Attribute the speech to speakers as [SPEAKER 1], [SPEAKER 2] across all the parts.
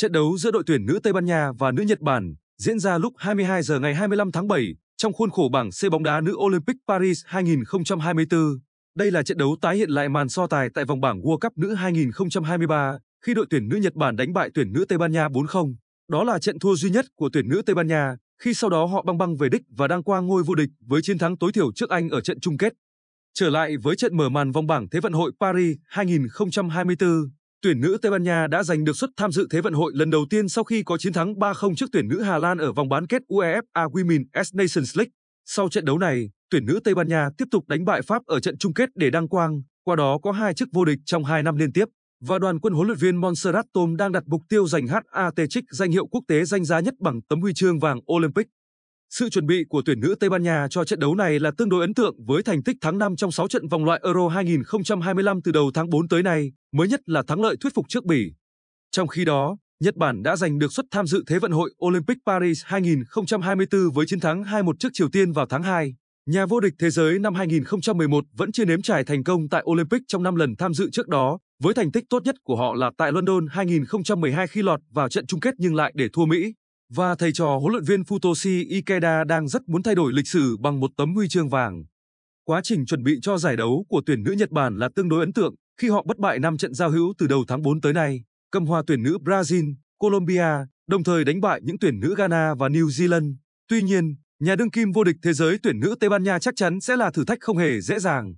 [SPEAKER 1] Trận đấu giữa đội tuyển nữ Tây Ban Nha và nữ Nhật Bản diễn ra lúc 22 giờ ngày 25 tháng 7 trong khuôn khổ bảng C bóng đá nữ Olympic Paris 2024. Đây là trận đấu tái hiện lại màn so tài tại vòng bảng World Cup nữ 2023 khi đội tuyển nữ Nhật Bản đánh bại tuyển nữ Tây Ban Nha 4-0. Đó là trận thua duy nhất của tuyển nữ Tây Ban Nha khi sau đó họ băng băng về đích và đang qua ngôi vô địch với chiến thắng tối thiểu trước Anh ở trận chung kết. Trở lại với trận mở màn vòng bảng Thế vận hội Paris 2024, tuyển nữ Tây Ban Nha đã giành được suất tham dự Thế vận hội lần đầu tiên sau khi có chiến thắng 3-0 trước tuyển nữ Hà Lan ở vòng bán kết UEFA Women's Nations League. Sau trận đấu này, tuyển nữ Tây Ban Nha tiếp tục đánh bại Pháp ở trận chung kết để đăng quang, qua đó có hai chức vô địch trong hai năm liên tiếp. Và đoàn quân huấn luyện viên Montserrat Tom đang đặt mục tiêu giành HAT Trích danh hiệu quốc tế danh giá nhất bằng tấm huy chương vàng Olympic. Sự chuẩn bị của tuyển nữ Tây Ban Nha cho trận đấu này là tương đối ấn tượng với thành tích thắng 5 trong 6 trận vòng loại Euro 2025 từ đầu tháng 4 tới nay, mới nhất là thắng lợi thuyết phục trước Bỉ. Trong khi đó, Nhật Bản đã giành được suất tham dự Thế vận hội Olympic Paris 2024 với chiến thắng 2-1 trước Triều Tiên vào tháng 2. Nhà vô địch thế giới năm 2011 vẫn chưa nếm trải thành công tại Olympic trong 5 lần tham dự trước đó, với thành tích tốt nhất của họ là tại London 2012 khi lọt vào trận chung kết nhưng lại để thua Mỹ và thầy trò huấn luyện viên Futoshi Ikeda đang rất muốn thay đổi lịch sử bằng một tấm huy chương vàng. Quá trình chuẩn bị cho giải đấu của tuyển nữ Nhật Bản là tương đối ấn tượng khi họ bất bại 5 trận giao hữu từ đầu tháng 4 tới nay, cầm hòa tuyển nữ Brazil, Colombia, đồng thời đánh bại những tuyển nữ Ghana và New Zealand. Tuy nhiên, nhà đương kim vô địch thế giới tuyển nữ Tây Ban Nha chắc chắn sẽ là thử thách không hề dễ dàng.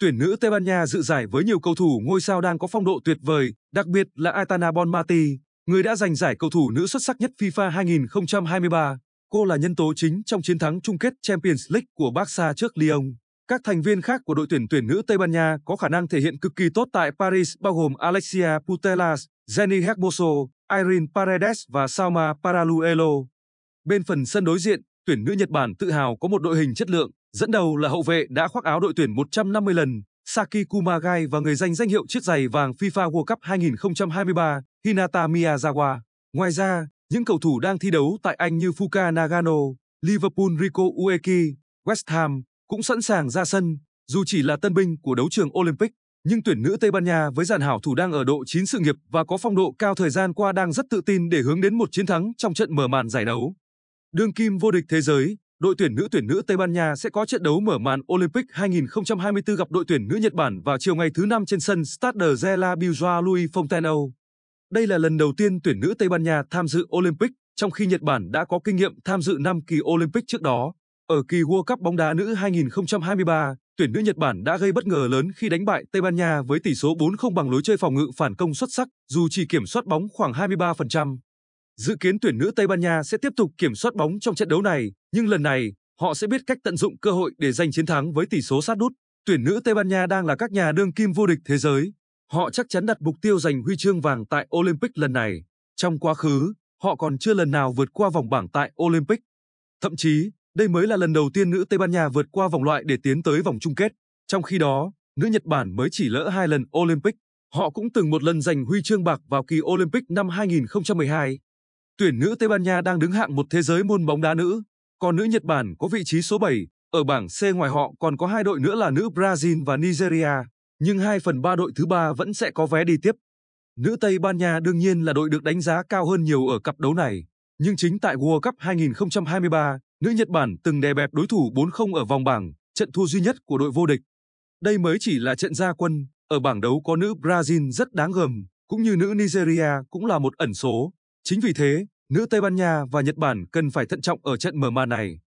[SPEAKER 1] Tuyển nữ Tây Ban Nha dự giải với nhiều cầu thủ ngôi sao đang có phong độ tuyệt vời, đặc biệt là Aitana Bonmati, người đã giành giải cầu thủ nữ xuất sắc nhất FIFA 2023. Cô là nhân tố chính trong chiến thắng chung kết Champions League của Barca trước Lyon. Các thành viên khác của đội tuyển tuyển nữ Tây Ban Nha có khả năng thể hiện cực kỳ tốt tại Paris bao gồm Alexia Putellas, Jenny Hermoso, Irene Paredes và Salma Paraluelo. Bên phần sân đối diện, tuyển nữ Nhật Bản tự hào có một đội hình chất lượng, dẫn đầu là hậu vệ đã khoác áo đội tuyển 150 lần, Saki Kumagai và người giành danh hiệu chiếc giày vàng FIFA World Cup 2023 Hinata Miyazawa. Ngoài ra, những cầu thủ đang thi đấu tại Anh như Fuka Nagano, Liverpool Rico Ueki, West Ham cũng sẵn sàng ra sân, dù chỉ là tân binh của đấu trường Olympic. Nhưng tuyển nữ Tây Ban Nha với dàn hảo thủ đang ở độ chín sự nghiệp và có phong độ cao thời gian qua đang rất tự tin để hướng đến một chiến thắng trong trận mở màn giải đấu. Đương kim vô địch thế giới, đội tuyển nữ tuyển nữ Tây Ban Nha sẽ có trận đấu mở màn Olympic 2024 gặp đội tuyển nữ Nhật Bản vào chiều ngày thứ năm trên sân Stade de la Bijoa Louis Fontainebleau. Đây là lần đầu tiên tuyển nữ Tây Ban Nha tham dự Olympic, trong khi Nhật Bản đã có kinh nghiệm tham dự 5 kỳ Olympic trước đó. Ở kỳ World Cup bóng đá nữ 2023, tuyển nữ Nhật Bản đã gây bất ngờ lớn khi đánh bại Tây Ban Nha với tỷ số 4-0 bằng lối chơi phòng ngự phản công xuất sắc, dù chỉ kiểm soát bóng khoảng 23%. Dự kiến tuyển nữ Tây Ban Nha sẽ tiếp tục kiểm soát bóng trong trận đấu này, nhưng lần này, họ sẽ biết cách tận dụng cơ hội để giành chiến thắng với tỷ số sát nút. Tuyển nữ Tây Ban Nha đang là các nhà đương kim vô địch thế giới. Họ chắc chắn đặt mục tiêu giành huy chương vàng tại Olympic lần này. Trong quá khứ, họ còn chưa lần nào vượt qua vòng bảng tại Olympic. Thậm chí, đây mới là lần đầu tiên nữ Tây Ban Nha vượt qua vòng loại để tiến tới vòng chung kết. Trong khi đó, nữ Nhật Bản mới chỉ lỡ hai lần Olympic. Họ cũng từng một lần giành huy chương bạc vào kỳ Olympic năm 2012. Tuyển nữ Tây Ban Nha đang đứng hạng một thế giới môn bóng đá nữ, còn nữ Nhật Bản có vị trí số 7, ở bảng C ngoài họ còn có hai đội nữa là nữ Brazil và Nigeria, nhưng 2 phần 3 đội thứ ba vẫn sẽ có vé đi tiếp. Nữ Tây Ban Nha đương nhiên là đội được đánh giá cao hơn nhiều ở cặp đấu này, nhưng chính tại World Cup 2023, nữ Nhật Bản từng đè bẹp đối thủ 4-0 ở vòng bảng, trận thua duy nhất của đội vô địch. Đây mới chỉ là trận gia quân, ở bảng đấu có nữ Brazil rất đáng gờm, cũng như nữ Nigeria cũng là một ẩn số. Chính vì thế, nữ Tây Ban Nha và Nhật Bản cần phải thận trọng ở trận mở màn này.